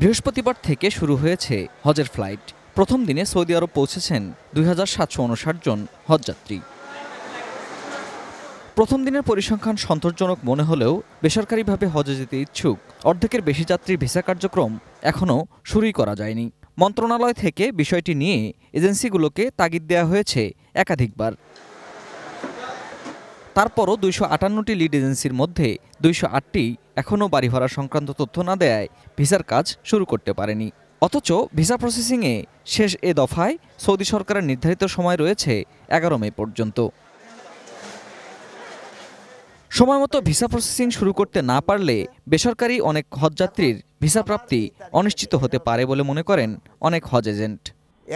বৃহস্পতিবার থেকে শুরু হয়েছে হজের ফ্লাইট প্রথম দিনে সৌদি আরব পৌঁছেছেন দুই জন হজযাত্রী প্রথম দিনের পরিসংখ্যান সন্তোষজনক মনে হলেও বেসরকারিভাবে হজে যেতে ইচ্ছুক অর্ধেকের বেশি যাত্রীর ভিসা কার্যক্রম এখনও শুরুই করা যায়নি মন্ত্রণালয় থেকে বিষয়টি নিয়ে এজেন্সিগুলোকে তাগিদ দেওয়া হয়েছে একাধিকবার তারপরও দুইশো আটান্নটি লিড এজেন্সির মধ্যে দুইশো আটটি এখনও বাড়ি ভাড়া সংক্রান্ত তথ্য না দেয় ভিসার কাজ শুরু করতে পারেনি অথচ ভিসা প্রসেসিংয়ে শেষ এ দফায় সৌদি সরকারের নির্ধারিত সময় রয়েছে এগারো মে পর্যন্ত সময়মতো ভিসা প্রসেসিং শুরু করতে না পারলে বেসরকারি অনেক হজযাত্রীর ভিসা প্রাপ্তি অনিশ্চিত হতে পারে বলে মনে করেন অনেক হজ এজেন্ট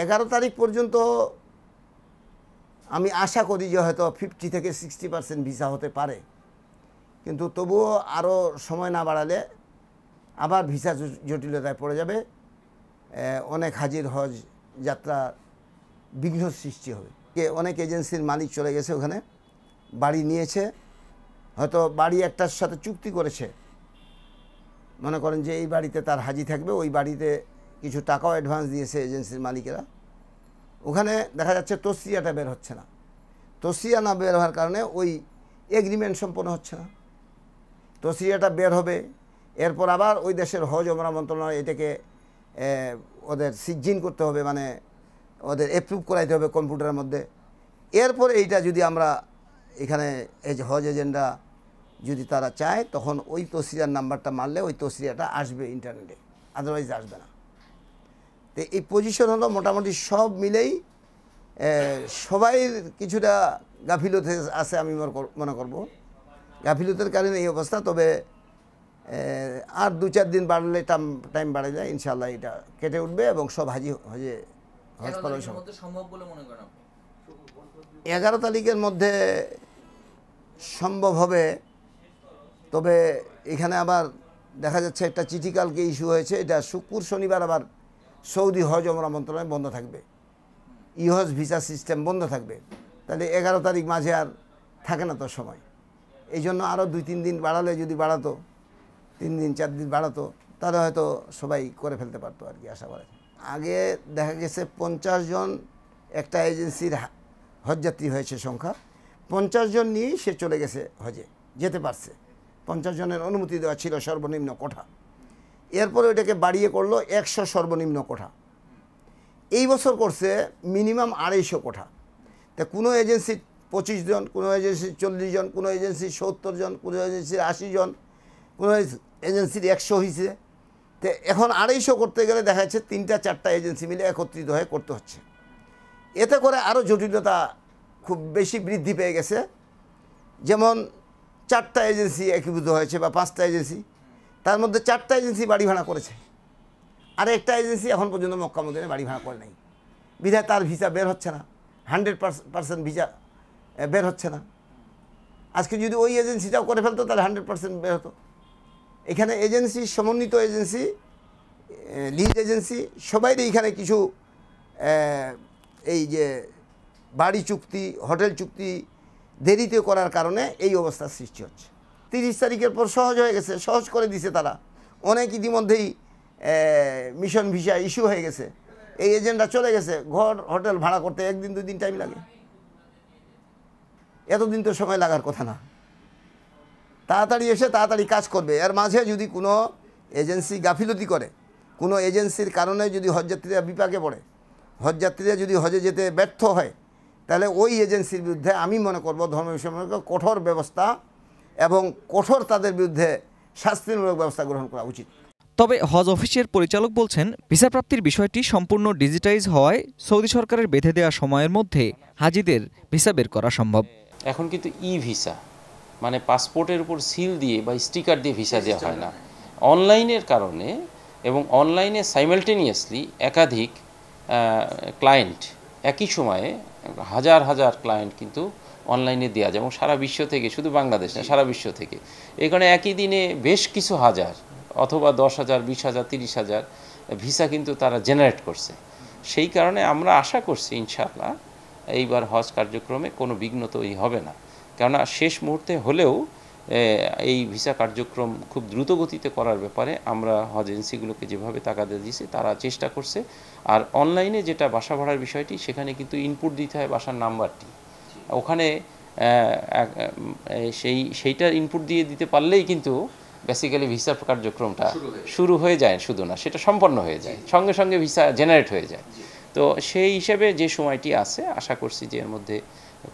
এগারো তারিখ পর্যন্ত আমি আশা করি যে হয়তো ফিফটি থেকে সিক্সটি পার্সেন্ট ভিসা হতে পারে কিন্তু তবুও আরও সময় না বাড়ালে আবার ভিসা জটিলতায় পড়ে যাবে অনেক হাজির হজ যাত্রা বিঘ্ন সৃষ্টি হবে অনেক এজেন্সির মালিক চলে গেছে ওখানে বাড়ি নিয়েছে হয়তো বাড়ি একটার সাথে চুক্তি করেছে মনে করেন যে এই বাড়িতে তার হাজি থাকবে ওই বাড়িতে কিছু টাকাও অ্যাডভান্স দিয়েছে এজেন্সির মালিকেরা ওখানে দেখা যাচ্ছে তসিয়াটা বের হচ্ছে না তসিয়া না বের হওয়ার কারণে ওই এগ্রিমেন্ট সম্পন্ন হচ্ছে না তো সিরিয়াটা বের হবে এরপর আবার ওই দেশের হজ ওমরা মন্ত্রণালয় এটাকে ওদের সিজিন করতে হবে মানে ওদের অ্যাপ্রুভ করাইতে হবে কম্পিউটারের মধ্যে এরপর এইটা যদি আমরা এখানে এই যে হজ এজেন্ডা যদি তারা চায় তখন ওই তসরিয়ার নাম্বারটা মারলে ওই তসরিয়াটা আসবে ইন্টারনেটে আদারওয়াইজ আসবে না তো এই পজিশন হলো মোটামুটি সব মিলেই সবাই কিছুটা গাফিলতে আছে আমি মনে করব গাফিলতের কারণে এই অবস্থা তবে আর দু চার দিন বাড়লে টাইম টাইম বাড়ে যায় ইনশাল্লাহ এটা কেটে উঠবে এবং সব হাজি হজে হসপিটাল সম্ভব এগারো তারিখের মধ্যে সম্ভব হবে তবে এখানে আবার দেখা যাচ্ছে একটা চিঠি কালকে ইস্যু হয়েছে এটা শুক্র শনিবার আবার সৌদি হজ অমরা মন্ত্রণালয় বন্ধ থাকবে ইহজ ভিসা সিস্টেম বন্ধ থাকবে তাহলে এগারো তারিখ মাঝে আর থাকে না তো সময় এই জন্য আরও দুই তিন দিন বাড়ালে যদি বাড়াতো তিন দিন চার দিন বাড়াতো তাহলে হয়তো সবাই করে ফেলতে পারতো আর কি আশা করা আগে দেখা গেছে পঞ্চাশ জন একটা এজেন্সির হজযাত্রী হয়েছে সংখ্যা পঞ্চাশ জন নিয়েই সে চলে গেছে হজে যেতে পারছে পঞ্চাশ জনের অনুমতি দেওয়া ছিল সর্বনিম্ন কোঠা এরপরে ওইটাকে বাড়িয়ে করলো একশো সর্বনিম্ন কোঠা এই বছর করছে মিনিমাম আড়াইশো কোঠা তা কোনো এজেন্সির পঁচিশ জন কোনো এজেন্সির চল্লিশ জন কোনো এজেন্সির সত্তর জন কোনো এজেন্সির আশি জন কোনো এজেন্সির একশো হয়েছে তো এখন আড়াইশো করতে গেলে দেখা যাচ্ছে তিনটা চারটা এজেন্সি মিলে একত্রিত হয়ে করতে হচ্ছে এতে করে আরও জটিলতা খুব বেশি বৃদ্ধি পেয়ে গেছে যেমন চারটা এজেন্সি একীভূত হয়েছে বা পাঁচটা এজেন্সি তার মধ্যে চারটা এজেন্সি বাড়ি ভাড়া করেছে আর একটা এজেন্সি এখন পর্যন্ত মক্কা বাড়ি ভাড়া করে নাই বিধায় তার ভিসা বের হচ্ছে না হান্ড্রেড পার্সেন্ট ভিসা বের হচ্ছে না আজকে যদি ওই এজেন্সিটাও করে ফেলতো তাহলে হান্ড্রেড পার্সেন্ট বের হতো এখানে এজেন্সি সমন্বিত এজেন্সি লিড এজেন্সি সবাইরই এখানে কিছু এই যে বাড়ি চুক্তি হোটেল চুক্তি দেরিতে করার কারণে এই অবস্থার সৃষ্টি হচ্ছে তিরিশ তারিখের পর সহজ হয়ে গেছে সহজ করে দিছে তারা অনেক ইতিমধ্যেই মিশন ভিসা ইস্যু হয়ে গেছে এই এজেন্টরা চলে গেছে ঘর হোটেল ভাড়া করতে একদিন দুই দিন টাইম লাগে এতদিন তো সময় লাগার কথা না তাড়াতাড়ি এসে তাড়াতাড়ি কাজ করবে এর মাঝে যদি কোনো এজেন্সি গাফিলতি করে কোনো এজেন্সির কারণে যদি হজযাত্রীরা বিপাকে পড়ে হজযাত্রীরা যদি হজে যেতে ব্যর্থ হয় তাহলে ওই এজেন্সির বিরুদ্ধে আমি মনে করব ধর্ম বিষয় কঠোর ব্যবস্থা এবং কঠোর তাদের বিরুদ্ধে শাস্তিমূলক ব্যবস্থা গ্রহণ করা উচিত তবে হজ অফিসের পরিচালক বলছেন ভিসা প্রাপ্তির বিষয়টি সম্পূর্ণ ডিজিটাইজ হওয়ায় সৌদি সরকারের বেঁধে দেওয়া সময়ের মধ্যে হাজিদের ভিসা বের করা সম্ভব এখন কিন্তু ই ভিসা মানে পাসপোর্টের উপর সিল দিয়ে বা স্টিকার দিয়ে ভিসা দেওয়া হয় না অনলাইনের কারণে এবং অনলাইনে সাইমেলটেনিয়াসলি একাধিক ক্লায়েন্ট একই সময়ে হাজার হাজার ক্লায়েন্ট কিন্তু অনলাইনে দেওয়া যায় এবং সারা বিশ্ব থেকে শুধু বাংলাদেশ না সারা বিশ্ব থেকে এই কারণে একই দিনে বেশ কিছু হাজার অথবা দশ হাজার বিশ হাজার তিরিশ হাজার ভিসা কিন্তু তারা জেনারেট করছে সেই কারণে আমরা আশা করছি ইনশাআল্লাহ এইবার হজ কার্যক্রমে কোনো বিঘ্ন তৈরি হবে না কেননা শেষ মুহূর্তে হলেও এই ভিসা কার্যক্রম খুব দ্রুত গতিতে করার ব্যাপারে আমরা হজ এজেন্সিগুলোকে যেভাবে তাকাতে দিয়েছি তারা চেষ্টা করছে আর অনলাইনে যেটা বাসা ভাড়ার বিষয়টি সেখানে কিন্তু ইনপুট দিতে হয় বাসার নাম্বারটি ওখানে সেই সেইটার ইনপুট দিয়ে দিতে পারলেই কিন্তু বেসিক্যালি ভিসা কার্যক্রমটা শুরু হয়ে যায় শুধু না সেটা সম্পন্ন হয়ে যায় সঙ্গে সঙ্গে ভিসা জেনারেট হয়ে যায় তো সেই হিসাবে যে সময়টি আছে আশা করছি যে এর মধ্যে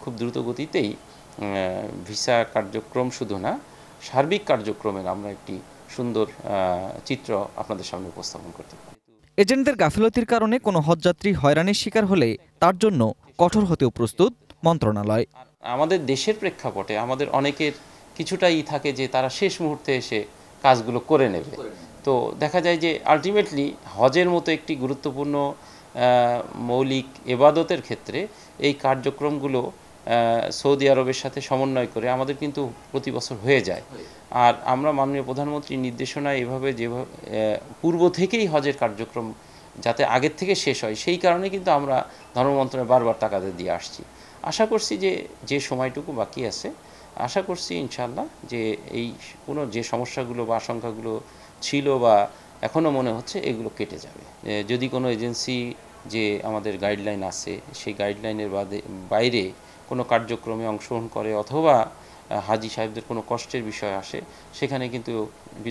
খুব দ্রুত গতিতেই ভিসা কার্যক্রম শুধু না সার্বিক কার্যক্রমের আমরা একটি সুন্দর চিত্র আপনাদের সামনে উপস্থাপন করতে পারি এজেন্টদের গাফিলতির কারণে কোনো হজযাত্রী হয়রানির শিকার হলে তার জন্য কঠোর হতেও প্রস্তুত মন্ত্রণালয় আমাদের দেশের প্রেক্ষাপটে আমাদের অনেকের কিছুটাই থাকে যে তারা শেষ মুহূর্তে এসে কাজগুলো করে নেবে তো দেখা যায় যে আলটিমেটলি হজের মতো একটি গুরুত্বপূর্ণ মৌলিক এবাদতের ক্ষেত্রে এই কার্যক্রমগুলো সৌদি আরবের সাথে সমন্বয় করে আমাদের কিন্তু প্রতি বছর হয়ে যায় আর আমরা মাননীয় প্রধানমন্ত্রীর নির্দেশনায় এভাবে যেভাবে পূর্ব থেকেই হজের কার্যক্রম যাতে আগের থেকে শেষ হয় সেই কারণে কিন্তু আমরা ধর্ম বারবার টাকাতে দিয়ে আসছি আশা করছি যে যে সময়টুকু বাকি আছে আশা করছি ইনশাল্লাহ যে এই কোনো যে সমস্যাগুলো বা আশঙ্কাগুলো ছিল বা এখনও মনে হচ্ছে এগুলো কেটে যাবে যদি কোনো এজেন্সি যে আমাদের গাইডলাইন আছে সেই গাইডলাইনের বাদে বাইরে কোনো কার্যক্রমে অংশগ্রহণ করে অথবা হাজি সাহেবদের কোনো কষ্টের বিষয় আসে সেখানে কিন্তু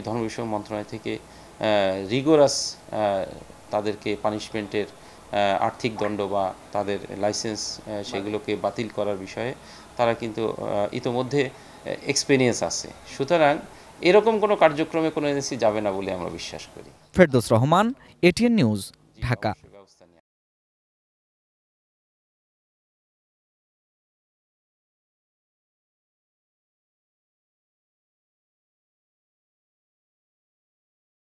ধর্ম বিষয় মন্ত্রণালয় থেকে রিগোরাস তাদেরকে পানিশমেন্টের আর্থিক দণ্ড বা তাদের লাইসেন্স সেগুলোকে বাতিল করার বিষয়ে তারা কিন্তু ইতোমধ্যে এক্সপিরিয়েন্স আছে সুতরাং এরকম কোনো কার্যক্রমে কোনো এজেন্সি যাবে না বলে আমরা বিশ্বাস করি ফেরদোস রহমান এটিএন নিউজ ঢাকা